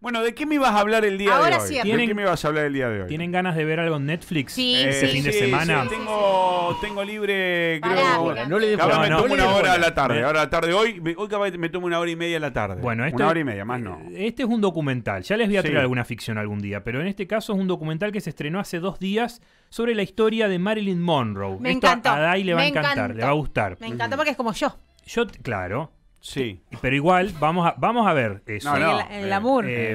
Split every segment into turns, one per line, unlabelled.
Bueno, ¿de qué me ibas a hablar el día de hoy? ¿De qué
me ibas a hablar el día de hoy? ¿Tienen ganas de ver algo en Netflix sí, este fin de semana?
Tengo, tengo libre, creo. no le dejo me tomo una hora a la tarde. Ahora tarde hoy, hoy me tomo una hora y media a la tarde. Bueno, este una hora y media, más no. Eh, este es un
documental. Ya les voy a traer alguna ficción algún día, pero en este caso es un documental que se estrenó hace dos días sobre la historia de Marilyn Monroe. Me esto a Dai le va a encantar, le va a gustar. Me encanta porque es como yo. Yo, claro. Pero igual, vamos a, vamos a ver eso. el, amor. el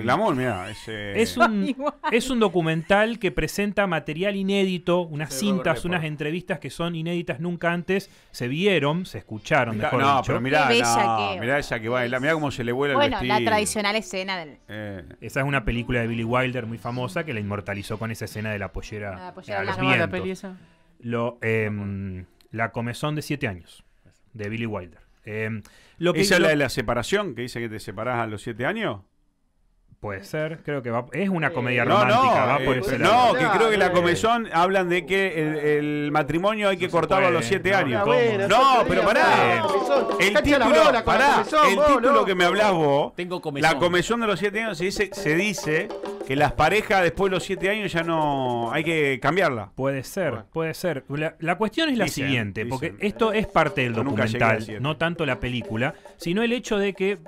amor, eh, mira. Es, un, documental que presenta material inédito, unas cintas, unas entrevistas que son inéditas nunca antes. Se vieron, se escucharon, no, Pero mirá, no,
que, baila, mirá cómo se le vuela el vestido. Bueno, la
tradicional escena del... Eh. Esa es una película de Billy Wilder muy famosa que la inmortalizó con esa escena de la pollera, ah, la pollera de La, em, la comezón de siete años, de Billy Wilder. Eh,
lo que ¿Esa es la de la separación, que dice que te separás a los siete años? Puede ser, creo que va, es una comedia eh, romántica, no, va por eh, eh, No, que creo que la comezón hablan de que el, matrimonio hay que cortarlo a los 7 años. no, pero pará. El título, pará, el título que me hablás vos, la comezón de los 7 años se dice, se dice que las parejas después de los siete años ya no hay que cambiarla.
Puede ser, puede ser. La, cuestión es la siguiente, porque esto es parte del documental, no tanto la película, sino el hecho de que,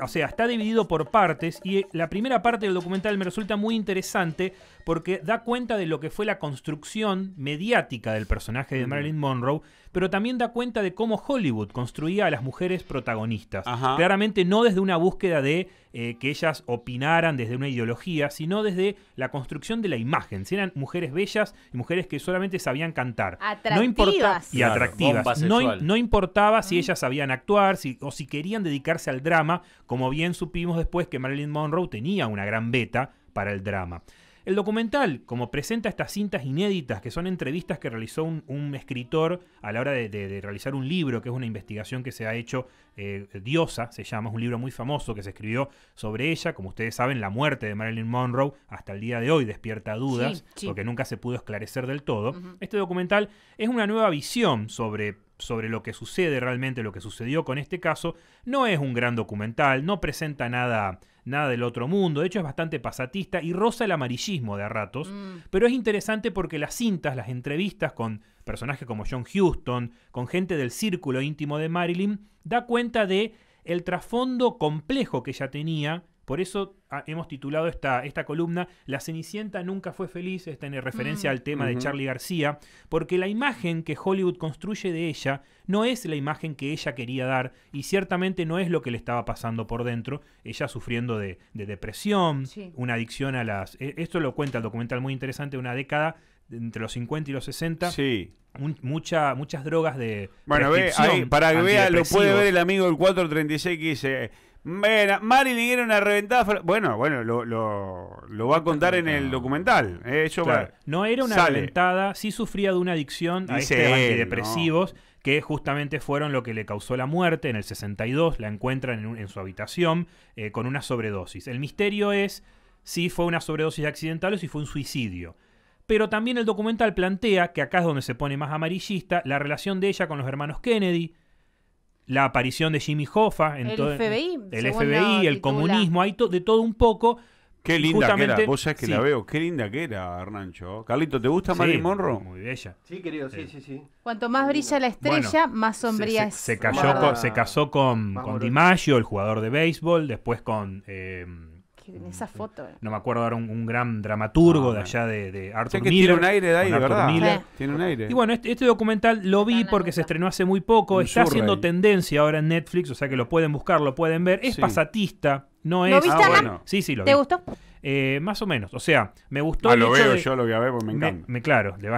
o sea, está dividido por partes y la primera parte del documental me resulta muy interesante porque da cuenta de lo que fue la construcción mediática del personaje de Marilyn Monroe, pero también da cuenta de cómo Hollywood construía a las mujeres protagonistas. Claramente no desde una búsqueda de eh, que ellas opinaran desde una ideología, sino desde la construcción de la imagen. Si eran mujeres bellas y mujeres que solamente sabían cantar. Atractivas. No y atractivas. No, importaba si mm. ellas sabían actuar o si querían dedicarse al drama, como bien supimos después que Marilyn Monroe tenía una gran beta para el drama. El documental, como presenta estas cintas inéditas, que son entrevistas que realizó un, escritor a la hora de, realizar un libro, que es una investigación que se ha hecho, eh, Diosa se llama, es un libro muy famoso que se escribió sobre ella, como ustedes saben, la muerte de Marilyn Monroe hasta el día de hoy despierta dudas, porque nunca se pudo esclarecer del todo. Este documental es una nueva visión sobre sobre lo que sucede realmente, lo que sucedió con este caso, no es un gran documental, no presenta nada, nada del otro mundo, de hecho es bastante pasatista y roza el amarillismo de a ratos, mm. pero es interesante porque las cintas, las entrevistas con personajes como John Houston, con gente del círculo íntimo de Marilyn, da cuenta de el trasfondo complejo que ella tenía por eso ah, hemos titulado esta, esta columna La Cenicienta nunca fue feliz, esta en referencia mm. al tema de Charlie García, porque la imagen que Hollywood construye de ella no es la imagen que ella quería dar y ciertamente no es lo que le estaba pasando por dentro, ella sufriendo de, depresión, una adicción a las... E, esto lo cuenta el documental muy interesante, una década entre los 50 y los 60. muchas drogas de. Bueno, para que vea, lo puede ver
el amigo del 436 que dice: bueno, Marilyn era una reventada. Bueno, bueno, lo, lo, va a contar en el ah. documental. ¿eh? no era una reventada,
sí sufría de una adicción a este antidepresivos,
que justamente fueron lo que le causó la
muerte en el 62. La encuentran en, su habitación eh, con una sobredosis. El misterio es si fue una sobredosis accidental o si fue un suicidio. Pero también el documental plantea, que acá es donde se pone más amarillista, la relación de ella con los hermanos Kennedy la aparición de Jimmy Hoffa. En el FBI. El FBI, el comunismo, hay de todo un poco.
Qué linda que era, vos sabés que la veo, qué linda que era, Hernancho. Carlito, ¿te gusta Marilyn Monroe?
Muy bella. Sí, querido, sí, sí, sí. Cuanto más brilla la estrella, más sombría se, es. Se, se casó con, con DiMaggio, el jugador de béisbol, después con... Eh,
esa foto. Eh.
No me acuerdo era un, gran dramaturgo ah, de allá de, de Arthur Tiene un aire de ahí, ¿verdad? Tiene un aire. Y bueno, este, este documental lo vi porque se estrenó hace muy poco. está haciendo tendencia ahora en Netflix, o sea que lo pueden buscar, lo pueden ver. Es pasatista, no es. Ah, bueno. Sí, sí, lo ¿Te gustó? Eh, más o menos. O sea, me gustó. Ah, lo veo, yo lo voy a me encanta. Me, claro, me,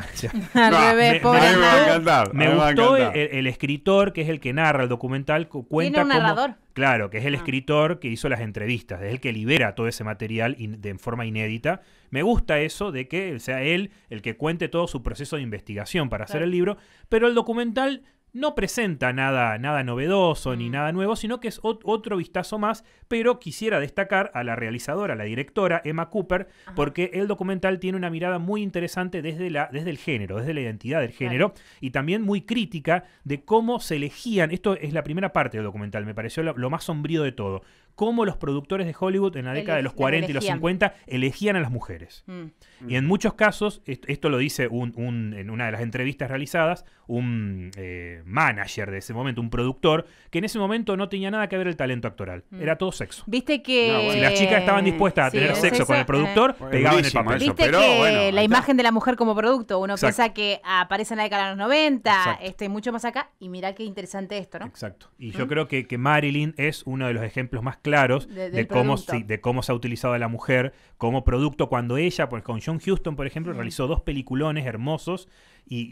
Me gustó El, escritor, que es el que narra el documental, cuenta narrador? claro, que es el ah. escritor que hizo las entrevistas, es el que libera todo ese material de, en forma inédita. Me gusta eso de que sea él el que cuente todo su proceso de investigación para hacer el libro, pero el documental no presenta nada, nada novedoso ni mm. nada nuevo, sino que es otro vistazo más, pero quisiera destacar a la realizadora, a la directora Emma Cooper, porque el documental tiene una mirada muy interesante desde, la, desde el género, desde la identidad del género, y también muy crítica de cómo se elegían, esto es la primera parte del documental, me pareció lo más sombrío de todo, cómo los productores de Hollywood en la década de los 40 y los 50 elegían a las mujeres. Mm. Y en mm. muchos casos, esto, lo dice un, en una de las entrevistas realizadas, un eh, manager de ese momento, un productor, que en ese momento no tenía nada que ver el talento actoral. Mm. Era todo sexo. Viste que... las chicas estaban dispuestas a tener sexo con el productor, pegaban el papel. Viste Pero, que la imagen de la mujer como producto, uno piensa que aparece en la década de los 90, este, mucho más acá, y mira qué interesante esto, ¿no? Exacto. Y yo creo que, que Marilyn es uno de los ejemplos más claros de, cómo, se, de cómo se ha utilizado a la mujer como producto cuando ella, pues con John Houston por ejemplo, realizó dos peliculones hermosos y,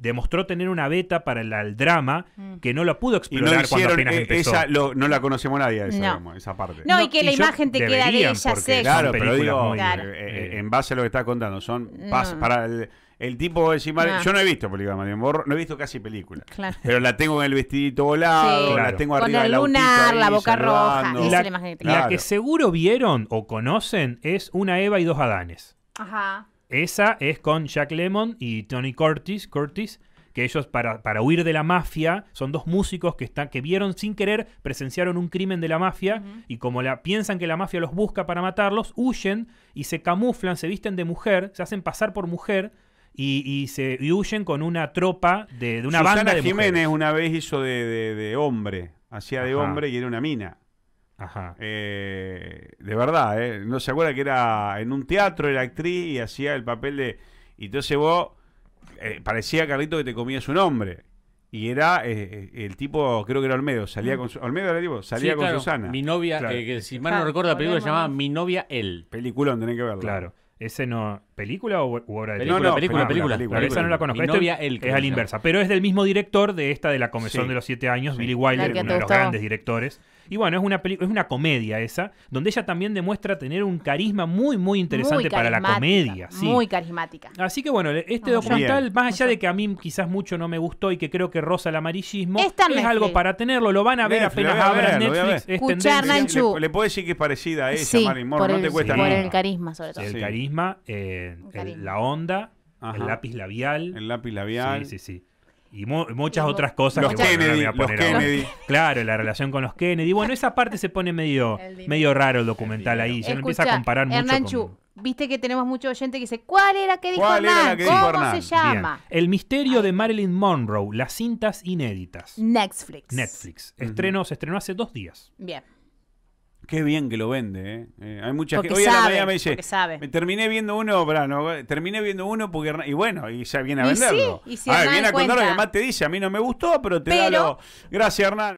demostró tener una beta para el, drama mm. que no la pudo explorar no cuando apenas e-, empezó.
no la conocemos nadie, esa, esa parte. No, y que la imagen te queda de ella seca. Claro, pero digo, eh, eh, en base a lo que está contando, son para el, el tipo encima. Yo no he visto película de no he visto casi película. Claro. Pero la tengo en el vestidito volado, la tengo arriba. Con lunar, la boca roja. la, que seguro vieron o
conocen es Una Eva y dos Adanes. Ajá. Esa es con Jack Lemon y Tony Curtis, Curtis que ellos para, huir de la mafia son dos músicos que, están, que vieron sin querer, presenciaron un crimen de la mafia y como la, piensan que la mafia los busca para matarlos, huyen y se camuflan, se visten de mujer, se hacen pasar por mujer y, se huyen con una tropa de, una banda de Jiménez
una vez hizo de, hombre, hacía de hombre y era una mina. Ajá. Eh, de verdad, eh. No se acuerda que era en un teatro, era actriz y hacía el papel de... Y entonces vos, eh, parecía Carlito que te comías un hombre. Y era el tipo, creo que era Olmedo, salía con Olmedo era el tipo, salía con Susana. Mi novia, que si mal no recuerdo la se llamaba Mi novia él. Peliculón, tenés que verlo. Claro, ese no ¿Película o obra de ah, película? película, película. película, esa no la conozco. Este es a la inversa. Pero es
del mismo director de esta de La comisión de los Siete Años, Billy Wilder, uno de los grandes directores. Y bueno, es una, es una comedia esa, donde ella también demuestra tener un carisma muy, muy interesante para la comedia. Sí. Muy carismática. Así que bueno, este ah. documental, más allá de que a mí quizás mucho no me gustó y que creo que rosa el amarillismo, es algo para tenerlo. Lo van a ver apenas abra Netflix. Escuchar, le, le,
puedo decir que es parecida a ella, sí, no te cuesta sí, nada. Por el carisma, sobre todo. El
carisma. Eh, eh, la onda, el lápiz labial. El lápiz labial. Sí, Y muchas otras cosas poner Claro, la relación con los Kennedy. Bueno, esa parte se pone medio, medio raro el documental ahí. ya empieza a comparar mucho. Viste que tenemos mucho oyente que dice, ¿cuál era que dijo Hernán? ¿Cómo se llama? El misterio de Marilyn Monroe, las cintas inéditas. Netflix. Netflix.
Estreno, se estrenó hace dos días. Bien. Qué bien que lo vende, ¿eh? ¿eh? hay mucha porque gente. Hoy a la mañana me dice, me terminé viendo uno, terminé viendo uno porque y bueno, y ya viene a venderlo. Sí, y si a ah, viene a contarlo y además te dice, a mí no me gustó, pero te pero, da lo. Gracias, Hernán.